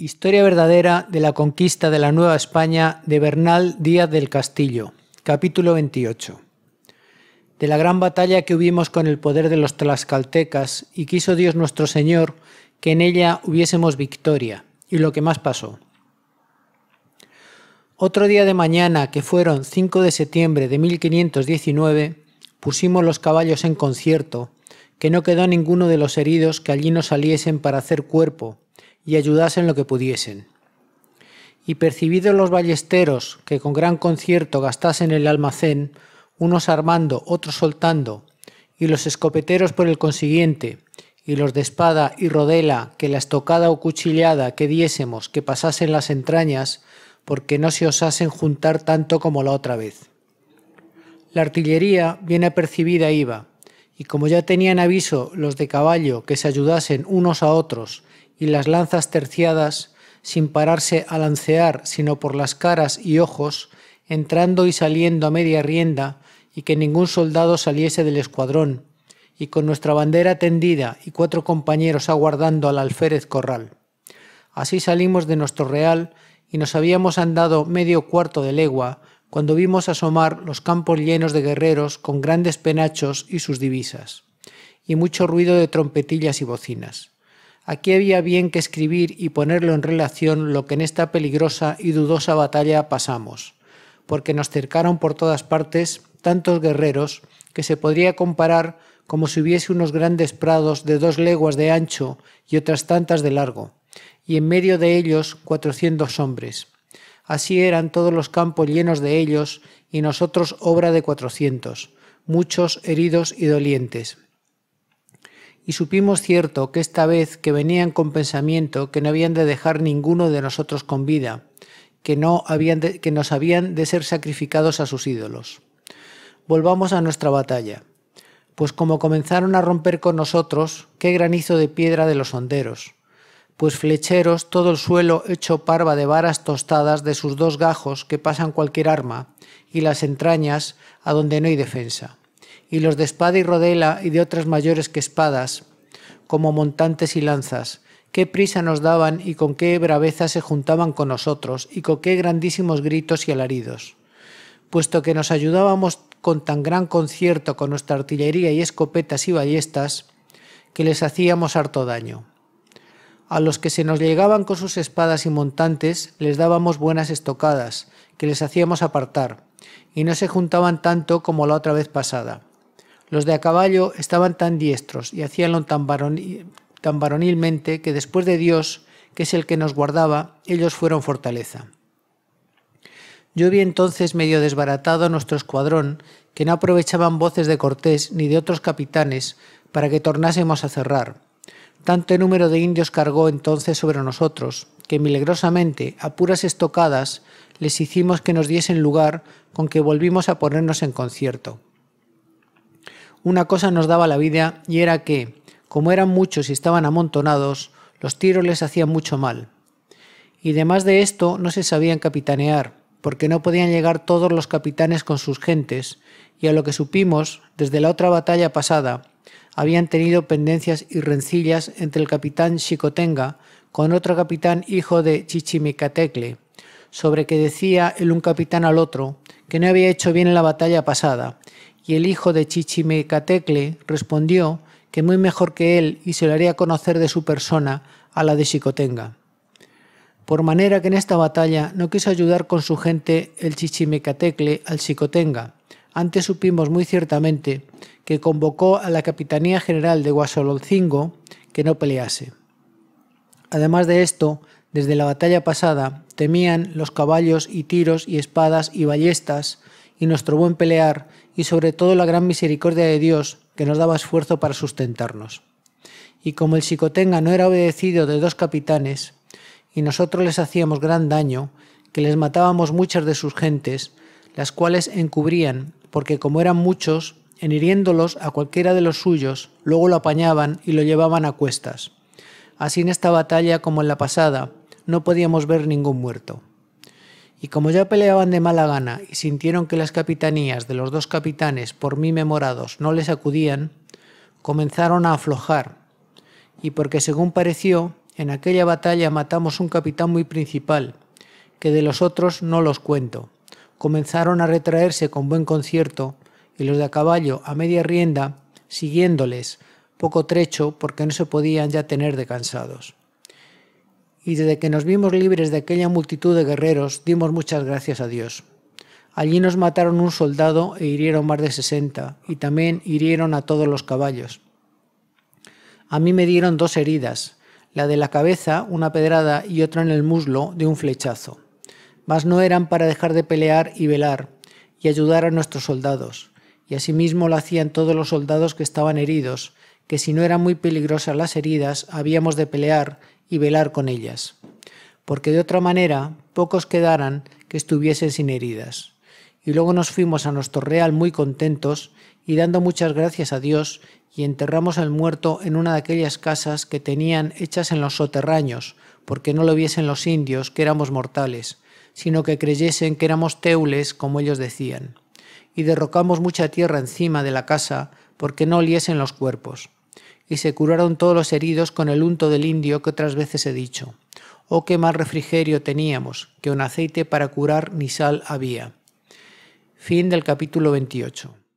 Historia verdadera de la conquista de la Nueva España de Bernal Díaz del Castillo, capítulo 28. De la gran batalla que hubimos con el poder de los tlaxcaltecas y quiso Dios nuestro Señor que en ella hubiésemos victoria, y lo que más pasó. Otro día de mañana, que fueron 5 de septiembre de 1519, pusimos los caballos en concierto, que no quedó ninguno de los heridos que allí no saliesen para hacer cuerpo, y ayudasen lo que pudiesen. Y percibidos los ballesteros que con gran concierto gastasen el almacén, unos armando, otros soltando, y los escopeteros por el consiguiente, y los de espada y rodela, que la estocada o cuchillada que diésemos que pasasen las entrañas, porque no se osasen juntar tanto como la otra vez. La artillería bien apercibida iba, y como ya tenían aviso los de caballo que se ayudasen unos a otros y las lanzas terciadas, sin pararse a lancear, sino por las caras y ojos, entrando y saliendo a media rienda, y que ningún soldado saliese del escuadrón, y con nuestra bandera tendida y cuatro compañeros aguardando al alférez corral. Así salimos de nuestro real y nos habíamos andado medio cuarto de legua, cuando vimos asomar los campos llenos de guerreros con grandes penachos y sus divisas, y mucho ruido de trompetillas y bocinas. Aquí había bien que escribir y ponerlo en relación lo que en esta peligrosa y dudosa batalla pasamos, porque nos cercaron por todas partes tantos guerreros que se podría comparar como si hubiese unos grandes prados de dos leguas de ancho y otras tantas de largo, y en medio de ellos cuatrocientos hombres. Así eran todos los campos llenos de ellos, y nosotros obra de cuatrocientos, muchos heridos y dolientes y supimos cierto que esta vez que venían con pensamiento que no habían de dejar ninguno de nosotros con vida, que, no habían que nos habían de ser sacrificados a sus ídolos. Volvamos a nuestra batalla. Pues como comenzaron a romper con nosotros, qué granizo de piedra de los honderos. Pues flecheros todo el suelo hecho parva de varas tostadas de sus dos gajos que pasan cualquier arma, y las entrañas a donde no hay defensa y los de espada y rodela y de otras mayores que espadas, como montantes y lanzas. Qué prisa nos daban y con qué braveza se juntaban con nosotros y con qué grandísimos gritos y alaridos. Puesto que nos ayudábamos con tan gran concierto con nuestra artillería y escopetas y ballestas, que les hacíamos harto daño. A los que se nos llegaban con sus espadas y montantes les dábamos buenas estocadas, que les hacíamos apartar, y no se juntaban tanto como la otra vez pasada. Los de a caballo estaban tan diestros y hacíanlo tan, varonilmente que después de Dios, que es el que nos guardaba, ellos fueron fortaleza. Yo vi entonces medio desbaratado nuestro escuadrón, que no aprovechaban voces de Cortés ni de otros capitanes para que tornásemos a cerrar. Tanto número de indios cargó entonces sobre nosotros, que milagrosamente, a puras estocadas, les hicimos que nos diesen lugar, con que volvimos a ponernos en concierto una cosa nos daba la vida y era que, como eran muchos y estaban amontonados, los tiros les hacían mucho mal. Y además de esto, no se sabían capitanear, porque no podían llegar todos los capitanes con sus gentes, y a lo que supimos, desde la otra batalla pasada, habían tenido pendencias y rencillas entre el capitán Chicotenga con otro capitán hijo de Chichimecatecle, sobre que decía el un capitán al otro que no había hecho bien en la batalla pasada y el hijo de Chichimecatecle respondió que muy mejor que él y se lo haría conocer de su persona a la de Xicotenga. Por manera que en esta batalla no quiso ayudar con su gente el Chichimecatecle al Xicotenga. Antes supimos muy ciertamente que convocó a la Capitanía General de Guasololcingo que no pelease. Además de esto, desde la batalla pasada temían los caballos y tiros y espadas y ballestas y nuestro buen pelear, y sobre todo la gran misericordia de Dios que nos daba esfuerzo para sustentarnos. Y como el Xicotenga no era obedecido de dos capitanes, y nosotros les hacíamos gran daño, que les matábamos muchas de sus gentes, las cuales encubrían, porque como eran muchos, en hiriéndolos a cualquiera de los suyos, luego lo apañaban y lo llevaban a cuestas. Así en esta batalla como en la pasada, no podíamos ver ningún muerto. Y como ya peleaban de mala gana y sintieron que las capitanías de los dos capitanes por mí memorados no les acudían, comenzaron a aflojar. Y porque según pareció, en aquella batalla matamos un capitán muy principal, que de los otros no los cuento. Comenzaron a retraerse con buen concierto, y los de a caballo a media rienda, siguiéndoles, poco trecho porque no se podían ya tener de cansados y desde que nos vimos libres de aquella multitud de guerreros, dimos muchas gracias a Dios. Allí nos mataron un soldado e hirieron más de sesenta, y también hirieron a todos los caballos. A mí me dieron dos heridas, la de la cabeza, una pedrada, y otra en el muslo, de un flechazo. Mas no eran para dejar de pelear y velar, y ayudar a nuestros soldados, y asimismo lo hacían todos los soldados que estaban heridos, que si no eran muy peligrosas las heridas, habíamos de pelear y velar con ellas, porque de otra manera pocos quedaran que estuviesen sin heridas. Y luego nos fuimos a nuestro real muy contentos y dando muchas gracias a Dios y enterramos al muerto en una de aquellas casas que tenían hechas en los soterraños, porque no lo viesen los indios, que éramos mortales, sino que creyesen que éramos teules, como ellos decían. Y derrocamos mucha tierra encima de la casa, porque no oliesen los cuerpos y se curaron todos los heridos con el unto del indio que otras veces he dicho. Oh, qué más refrigerio teníamos, que un aceite para curar ni sal había. Fin del capítulo 28.